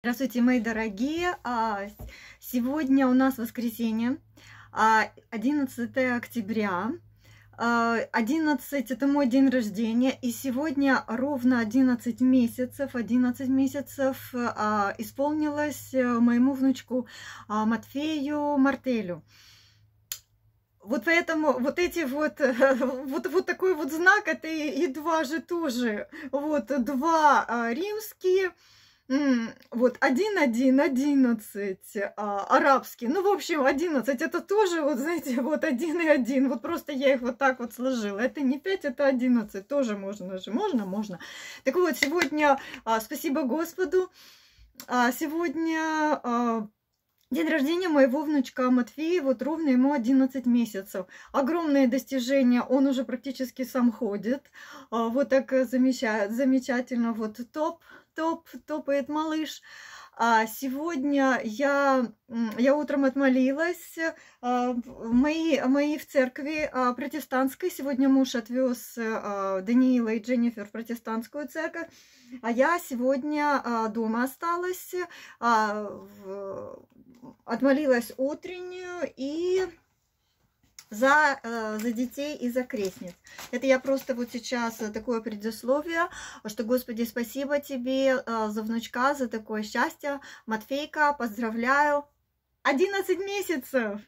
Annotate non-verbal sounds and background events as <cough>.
Здравствуйте, мои дорогие! А, сегодня у нас воскресенье, 11 а, октября. 11 а, – это мой день рождения, и сегодня ровно 11 месяцев, 11 месяцев исполнилось э, моему внучку Матфею Мартелю вот поэтому вот эти вот, <laughs> вот, вот такой вот знак, это и, и два же тоже. Вот два римские, вот 1, 1, 11, а, арабский. Ну, в общем, 11 это тоже, вот знаете, <laughs> вот 1 и 1. Вот просто я их вот так вот сложила. Это не 5, это 11. Тоже можно же. Можно, можно. Так вот, сегодня, а, спасибо Господу, а, сегодня... А, День рождения моего внучка Матфея вот ровно ему 11 месяцев. Огромные достижения, он уже практически сам ходит. А, вот так э, замечательно, вот топ, топ, топает малыш. А сегодня я, я утром отмолилась. А, мои, мои в церкви а, протестантской. Сегодня муж отвез а, Даниила и Дженнифер в протестантскую церковь. А я сегодня дома осталась. Отмолилась утреннюю и за, э, за детей и за крестниц. Это я просто вот сейчас э, такое предисловие, что, Господи, спасибо тебе э, за внучка, за такое счастье. Матфейка, поздравляю. 11 месяцев!